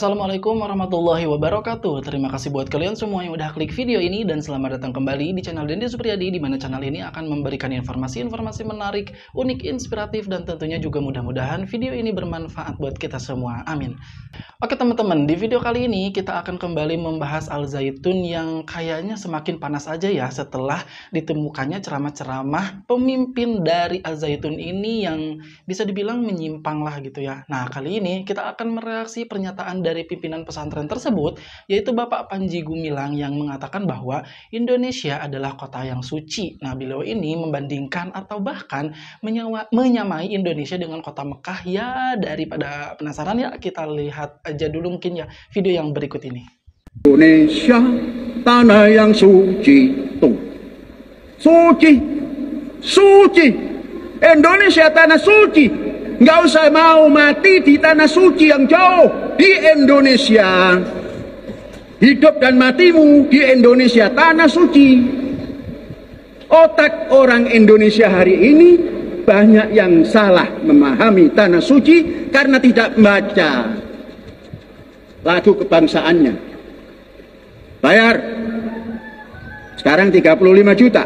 Assalamualaikum warahmatullahi wabarakatuh. Terima kasih buat kalian semua yang udah klik video ini dan selamat datang kembali di channel Dendi Supriyadi di mana channel ini akan memberikan informasi-informasi menarik, unik, inspiratif dan tentunya juga mudah-mudahan video ini bermanfaat buat kita semua. Amin. Oke teman-teman, di video kali ini kita akan kembali membahas al-zaitun yang kayaknya semakin panas aja ya setelah ditemukannya ceramah-ceramah pemimpin dari al-zaitun ini yang bisa dibilang menyimpang lah gitu ya. Nah, kali ini kita akan mereaksi pernyataan dari pimpinan pesantren tersebut, yaitu Bapak Panji Gumilang yang mengatakan bahwa Indonesia adalah kota yang suci. Nah, beliau ini membandingkan atau bahkan menyawa, menyamai Indonesia dengan kota Mekah. Ya, daripada penasaran ya, kita lihat aja dulu mungkin ya video yang berikut ini. Indonesia, tanah yang suci, tuh. Suci, suci. Indonesia tanah suci, nggak usah mau mati di tanah suci yang jauh di Indonesia hidup dan matimu di Indonesia tanah suci otak orang Indonesia hari ini banyak yang salah memahami tanah suci karena tidak membaca lagu kebangsaannya bayar sekarang 35 juta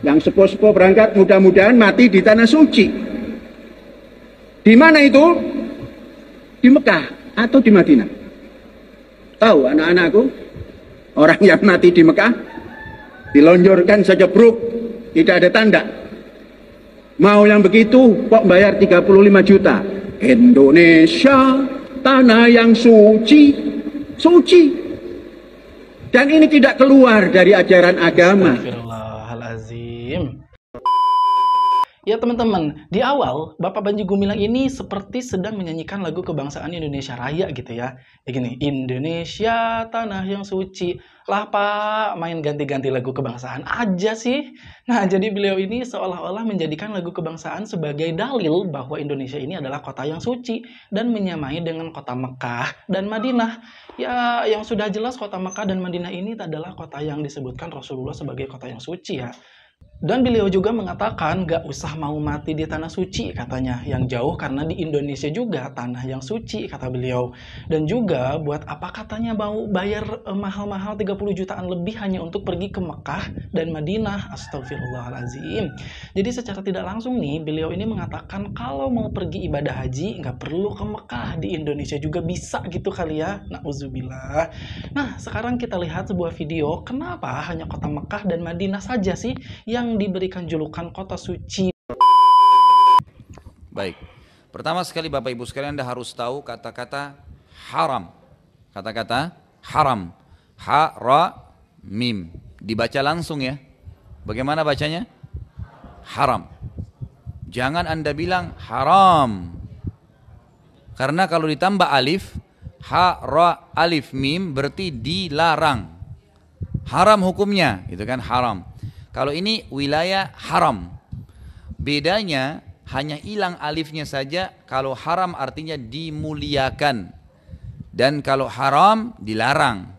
yang sepo-sepo berangkat mudah-mudahan mati di tanah suci di mana itu? Di Mekah atau di Madinah? Tahu anak-anakku? Orang yang mati di Mekah dilonjorkan saja bruk, tidak ada tanda. Mau yang begitu kok bayar 35 juta? Indonesia tanah yang suci, suci. Dan ini tidak keluar dari ajaran agama. Astagfirullahalazim. Ya teman-teman, di awal Bapak Panji Gumilang ini seperti sedang menyanyikan lagu kebangsaan Indonesia Raya gitu ya. Ya gini, Indonesia tanah yang suci. Lah Pak, main ganti-ganti lagu kebangsaan aja sih. Nah, jadi beliau ini seolah-olah menjadikan lagu kebangsaan sebagai dalil bahwa Indonesia ini adalah kota yang suci dan menyamai dengan kota Mekah dan Madinah. Ya, yang sudah jelas kota Mekah dan Madinah ini adalah kota yang disebutkan Rasulullah sebagai kota yang suci ya. Dan beliau juga mengatakan gak usah mau mati di tanah suci katanya yang jauh karena di Indonesia juga tanah yang suci kata beliau. Dan juga buat apa katanya mau bayar eh, mahal-mahal 30 jutaan lebih hanya untuk pergi ke Mekah dan Madinah. Astagfirullahalazim. Jadi secara tidak langsung nih beliau ini mengatakan kalau mau pergi ibadah haji gak perlu ke Mekah di Indonesia juga bisa gitu kali ya. Nah sekarang kita lihat sebuah video kenapa hanya kota Mekah dan Madinah saja sih yang yang diberikan julukan kota suci. Baik. Pertama sekali Bapak Ibu sekalian Anda harus tahu kata-kata haram. Kata-kata haram. Ha, ra, mim. Dibaca langsung ya. Bagaimana bacanya? Haram. Jangan Anda bilang haram. Karena kalau ditambah alif, ha, ra, alif, mim berarti dilarang. Haram hukumnya, itu kan haram. Kalau ini wilayah haram. Bedanya hanya hilang alifnya saja kalau haram artinya dimuliakan. Dan kalau haram dilarang.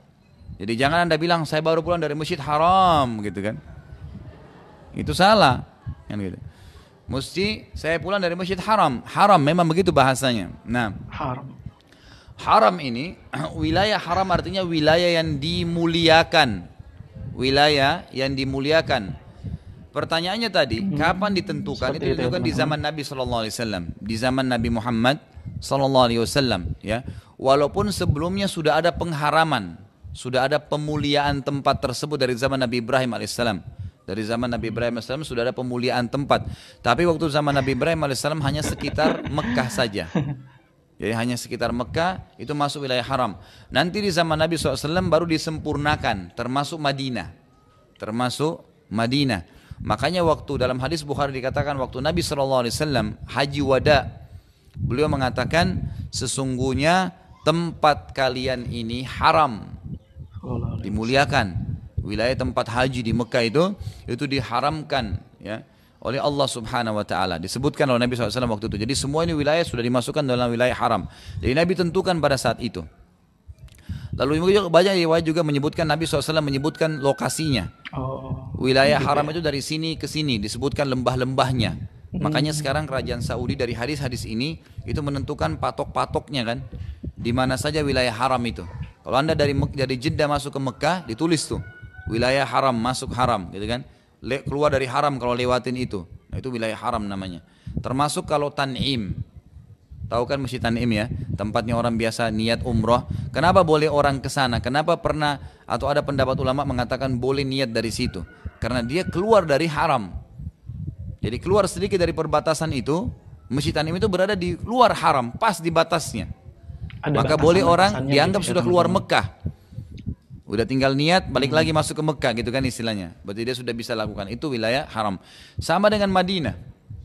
Jadi jangan Anda bilang saya baru pulang dari masjid haram gitu kan. Itu salah. Kan gitu. Mesti saya pulang dari masjid haram. Haram memang begitu bahasanya. Nah, haram. Haram ini wilayah haram artinya wilayah yang dimuliakan wilayah yang dimuliakan. Pertanyaannya tadi, hmm. kapan ditentukan? itu ditentukan di zaman Nabi Shallallahu Alaihi Wasallam, di zaman Nabi Muhammad Shallallahu Alaihi Wasallam, ya. Walaupun sebelumnya sudah ada pengharaman, sudah ada pemuliaan tempat tersebut dari zaman Nabi Ibrahim Alaihissalam. Dari zaman Nabi Ibrahim AS sudah ada pemuliaan tempat. Tapi waktu zaman Nabi Ibrahim AS hanya sekitar Mekah saja. Jadi hanya sekitar Mekah itu masuk wilayah haram. Nanti di zaman Nabi SAW baru disempurnakan termasuk Madinah. Termasuk Madinah. Makanya waktu dalam hadis Bukhari dikatakan waktu Nabi SAW haji wada. Beliau mengatakan sesungguhnya tempat kalian ini haram. Dimuliakan. Wilayah tempat haji di Mekah itu itu diharamkan ya oleh Allah Subhanahu wa taala. Disebutkan oleh Nabi SAW waktu itu. Jadi semua ini wilayah sudah dimasukkan dalam wilayah haram. Jadi Nabi tentukan pada saat itu. Lalu juga banyak riwayat juga menyebutkan Nabi SAW menyebutkan lokasinya. Oh, wilayah gitu haram ya. itu dari sini ke sini disebutkan lembah-lembahnya. Hmm. Makanya sekarang kerajaan Saudi dari hadis-hadis ini itu menentukan patok-patoknya kan di mana saja wilayah haram itu. Kalau Anda dari dari Jeddah masuk ke Mekah ditulis tuh wilayah haram masuk haram gitu kan keluar dari haram kalau lewatin itu. Nah, itu wilayah haram namanya. Termasuk kalau tan'im. Tahu kan Masjid Tan'im ya, tempatnya orang biasa niat umroh. Kenapa boleh orang ke sana? Kenapa pernah atau ada pendapat ulama mengatakan boleh niat dari situ? Karena dia keluar dari haram. Jadi keluar sedikit dari perbatasan itu, Masjid Tan'im itu berada di luar haram, pas di batasnya. Ada Maka boleh orang gitu dianggap ya, sudah keluar Mekah Udah tinggal niat, balik lagi hmm. masuk ke Mekah gitu kan istilahnya. Berarti dia sudah bisa lakukan. Itu wilayah haram. Sama dengan Madinah.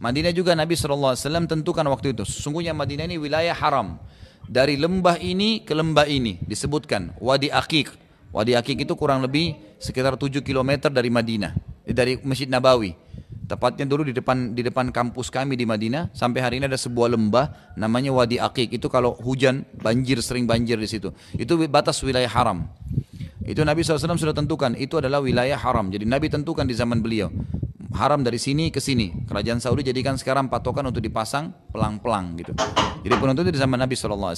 Madinah juga Nabi SAW tentukan waktu itu. Sesungguhnya Madinah ini wilayah haram. Dari lembah ini ke lembah ini disebutkan Wadi Akik. Wadi Akik itu kurang lebih sekitar 7 km dari Madinah, eh, dari Masjid Nabawi. Tepatnya dulu di depan di depan kampus kami di Madinah sampai hari ini ada sebuah lembah namanya Wadi Akik. Itu kalau hujan banjir sering banjir di situ. Itu batas wilayah haram. Itu Nabi SAW sudah tentukan, itu adalah wilayah haram. Jadi Nabi tentukan di zaman beliau. Haram dari sini ke sini. Kerajaan Saudi jadikan sekarang patokan untuk dipasang pelang-pelang gitu. Jadi itu di zaman Nabi SAW.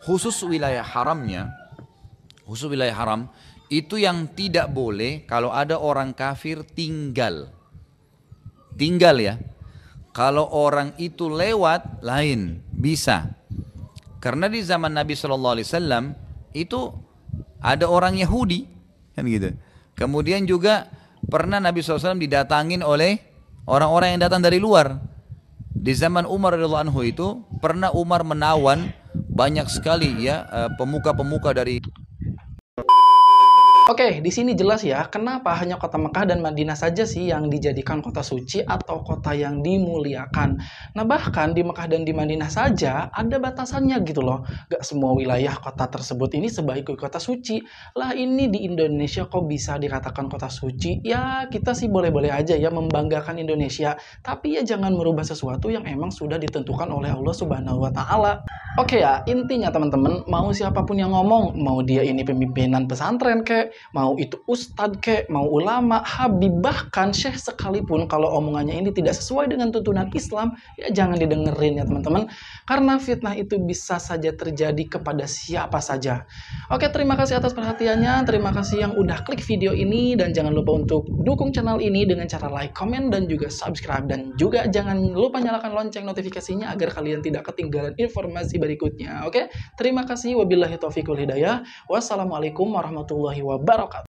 Khusus wilayah haramnya, khusus wilayah haram, itu yang tidak boleh kalau ada orang kafir tinggal. Tinggal ya. Kalau orang itu lewat lain bisa. Karena di zaman Nabi saw itu ada orang Yahudi kan gitu. Kemudian juga pernah Nabi SAW didatangin oleh orang-orang yang datang dari luar. Di zaman Umar radhiallahu anhu itu pernah Umar menawan banyak sekali ya eh, pemuka-pemuka dari Oke, di sini jelas ya, kenapa hanya kota Mekah dan Madinah saja sih yang dijadikan kota suci atau kota yang dimuliakan. Nah, bahkan di Mekah dan di Madinah saja ada batasannya gitu loh. Gak semua wilayah kota tersebut ini sebaik kota suci. Lah ini di Indonesia kok bisa dikatakan kota suci? Ya, kita sih boleh-boleh aja ya membanggakan Indonesia. Tapi ya jangan merubah sesuatu yang emang sudah ditentukan oleh Allah Subhanahu wa taala. Oke ya, intinya teman-teman, mau siapapun yang ngomong, mau dia ini pemimpinan pesantren kek, mau itu ustad kek, mau ulama, habib, bahkan syekh sekalipun kalau omongannya ini tidak sesuai dengan tuntunan Islam, ya jangan didengerin ya teman-teman. Karena fitnah itu bisa saja terjadi kepada siapa saja. Oke, terima kasih atas perhatiannya. Terima kasih yang udah klik video ini dan jangan lupa untuk dukung channel ini dengan cara like, komen, dan juga subscribe. Dan juga jangan lupa nyalakan lonceng notifikasinya agar kalian tidak ketinggalan informasi berikutnya. Oke, terima kasih. Wabillahi Wassalamualaikum warahmatullahi wabarakatuh. بركة